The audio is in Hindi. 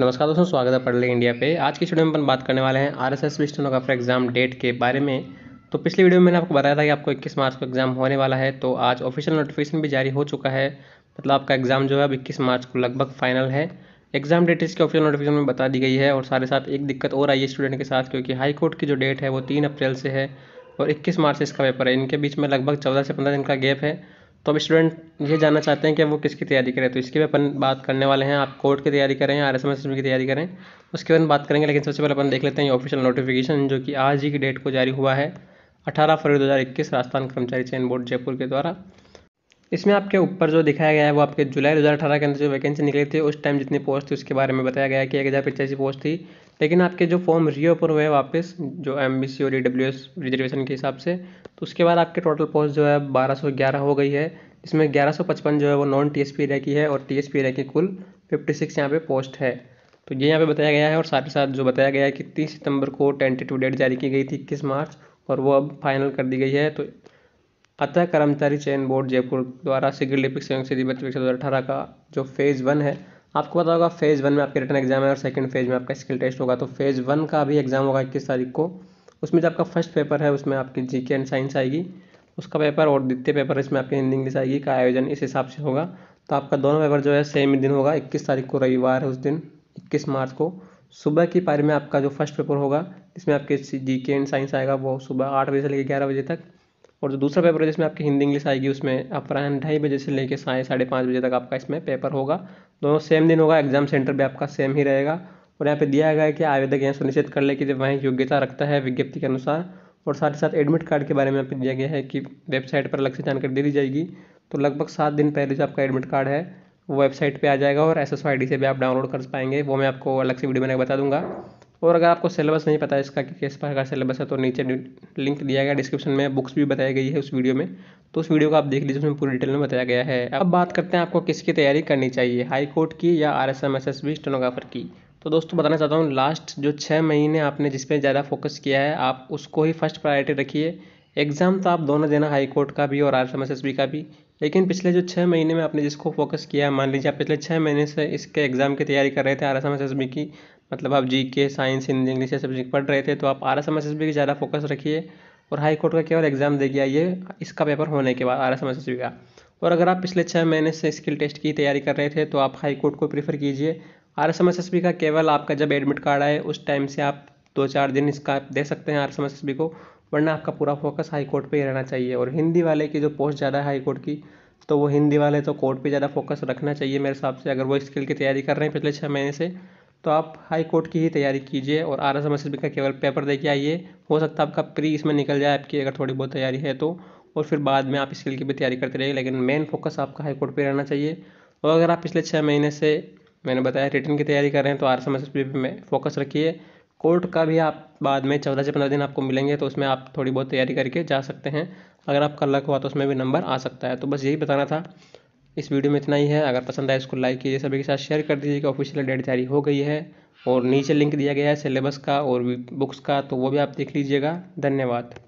नमस्कार दोस्तों स्वागत है पढ़ले इंडिया पे आज की वीडियो में अपन बात करने वाले हैं आर एस एस का फॉर एग्ज़ाम डेट के बारे में तो पिछली वीडियो में मैंने आपको बताया था कि आपको 21 मार्च को एग्ज़ाम होने वाला है तो आज ऑफिशियल नोटिफिकेशन भी जारी हो चुका है मतलब आपका एग्ज़ाम जो है अब इक्कीस मार्च को लगभग फाइनल है एग्ज़ाम डेट इसके ऑफिशियल नोटिफिकेशन में बता दी गई है और साथ ही साथ एक दिक्कत और आई है स्टूडेंट के साथ क्योंकि हाईकोर्ट की जो डेट है वो तीन अप्रैल से है और इक्कीस मार्च से इसका पेपर है इनके बीच में लगभग चौदह से पंद्रह दिन का गैप है तो अब स्टूडेंट ये जानना चाहते हैं कि वो किसकी तैयारी करें तो इसके भी अपन बात करने वाले हैं आप कोर्ट की तैयारी करें आर एस एम की तैयारी करें उसके बाद बात करेंगे लेकिन सबसे पहले अपन देख लेते हैं ऑफिशियल नोटिफिकेशन जो कि आज ही की डेट को जारी हुआ है अठारह फरवरी 2021 राजस्थान कर्मचारी चयन बोर्ड जयपुर के द्वारा इसमें आपके ऊपर जो दिखाया गया है वो आपके जुलाई दो के अंदर जो वैकेंसी निकली थी उस टाइम जितनी पोस्ट थी उसके बारे में बताया गया कि एक हज़ार पोस्ट थी लेकिन आपके जो फॉर्म रीओपन हुए वापस जो एम बी सी और ई डब्ल्यू एस रिजर्वेशन के हिसाब से तो उसके बाद आपके टोटल पोस्ट जो है 1211 हो गई है इसमें 1155 जो है वो नॉन टी एस पी की है और टी एस पी की कुल 56 सिक्स यहाँ पर पोस्ट है तो ये यहाँ पे बताया गया है और साथ ही साथ जो बताया गया है कि तीस सितंबर को टेंटेटिव डेट जारी की गई थी इक्कीस मार्च और वो अब फाइनल कर दी गई है तो अतः कर्मचारी चयन बोर्ड जयपुर द्वारा सिविल लिपिक संयुक्त सीधी भर्ती परीक्षा दो हज़ार का जो फेज़ वन है आपको पता होगा फेज़ वन में आपके रिटर्न एग्जाम है और सेकंड फेज़ में आपका स्किल टेस्ट होगा तो फेज़ वन का भी एग्जाम होगा इक्कीस तारीख को उसमें जो आपका फर्स्ट पेपर है उसमें आपकी जी एंड साइंस आएगी उसका पेपर और द्वितीय पेपर इसमें आपकी हिंदी इंग्लिश आएगी का आयोजन इस हिसाब से होगा तो आपका दोनों पेपर जो है सेम ही दिन होगा इक्कीस तारीख को रविवार है उस दिन इक्कीस मार्च को सुबह की पारी में आपका जो फर्स्ट पेपर होगा इसमें आपके जी के एंड साइंस आएगा वो सुबह आठ बजे से लेकर ग्यारह बजे तक और जो दूसरा पेपर है जिसमें आपकी हिंदी इंग्लिश आएगी उसमें अपराहन ढाई बजे से लेकर साढ़े साढ़े पाँच बजे तक आपका इसमें पेपर होगा दोनों सेम दिन होगा एग्जाम सेंटर भी आपका सेम ही रहेगा और यहाँ पे दिया गया है कि आवेदक यहाँ सुनिश्चित कर ले कि जब वहीं योग्यता रखता है विज्ञप्ति के अनुसार और साथ ही साथ एडमिट कार्ड के बारे में यहाँ दिया गया है कि वेबसाइट पर अलग से जानकारी दे दी जाएगी तो लगभग सात दिन पहले जो आपका एडमिट कार्ड है वो वेबसाइट पर आ जाएगा और एस एस से भी आप डाउनलोड कर पाएंगे वो मैं आपको अलग से वीडियो बनाकर बता दूंगा और अगर आपको सिलेबस नहीं पता है इसका कि किस प्रकार सिलेबस है तो नीचे लिंक दिया गया डिस्क्रिप्शन में बुक्स भी बताई गई है उस वीडियो में तो उस वीडियो को आप देख लीजिए उसमें पूरी डिटेल में बताया गया है अब बात करते हैं आपको किसकी तैयारी करनी चाहिए हाई कोर्ट की या R S M S S B stenographer की तो दोस्तों बताना चाहता हूँ लास्ट जो छः महीने आपने जिस पर ज़्यादा फोकस किया है आप उसको ही फर्स्ट प्रायोरिटी रखिए एग्ज़ाम तो आप दोनों देना हाई कोर्ट का भी और R S M S S B का भी लेकिन पिछले जो छः महीने में आपने जिसको फोकस किया है मान लीजिए आप पिछले छः महीने से इसके एग्ज़ाम की तैयारी कर रहे थे R S M S S B की मतलब आप G K science Hindi English ये सब्जेक्ट पढ़ रहे थे तो आप R S M S S B की ज़्यादा फोकस रखिए और हाई कोर्ट का केवल एग्ज़ाम देगी आइए इसका पेपर होने के बाद R S M S S B का और अगर आप पिछले छः महीने से स्किल टेस्ट की तैयारी कर रहे थे तो आप हाई कोर्ट को प्रीफर कीजिए R S M S S B का केवल आपका जब एडमिट कार्ड आए उस टाइम से आप दो चार दिन इसका दे सकते हैं R S M S S B को वरना आपका पूरा फोकस हाई कोर्ट पर ही रहना चाहिए और हिंदी वाले की जो पोस्ट ज़्यादा है हाई कोर्ट की तो वो हिंदी वाले तो कोर्ट पे ज़्यादा फोकस रखना चाहिए मेरे हिसाब से अगर वो स्किल की तैयारी कर रहे हैं पिछले छः महीने से तो आप हाई कोर्ट की ही तैयारी कीजिए और आर एस एम एस का केवल पेपर दे के आइए हो सकता है आपका प्री इसमें निकल जाए आपकी अगर थोड़ी बहुत तैयारी है तो और फिर बाद में आप स्किल की भी तैयारी करते रहिए लेकिन मेन फोकस आपका हाई कोर्ट पर रहना चाहिए और अगर आप पिछले छः महीने से मैंने बताया रिटर्न की तैयारी कर रहे हैं तो आर एस एम एस पे में फोकस रखिए कोर्ट का भी आप बाद में चौदह से पंद्रह दिन आपको मिलेंगे तो उसमें आप थोड़ी बहुत तैयारी करके जा सकते हैं अगर आपका लक हुआ तो उसमें भी नंबर आ सकता है तो बस यही बताना था इस वीडियो में इतना ही है अगर पसंद आए इसको लाइक कीजिए सभी के साथ शेयर कर दीजिए कि ऑफिशियल डेट जारी हो गई है और नीचे लिंक दिया गया है सिलेबस का और बुक्स का तो वो भी आप देख लीजिएगा धन्यवाद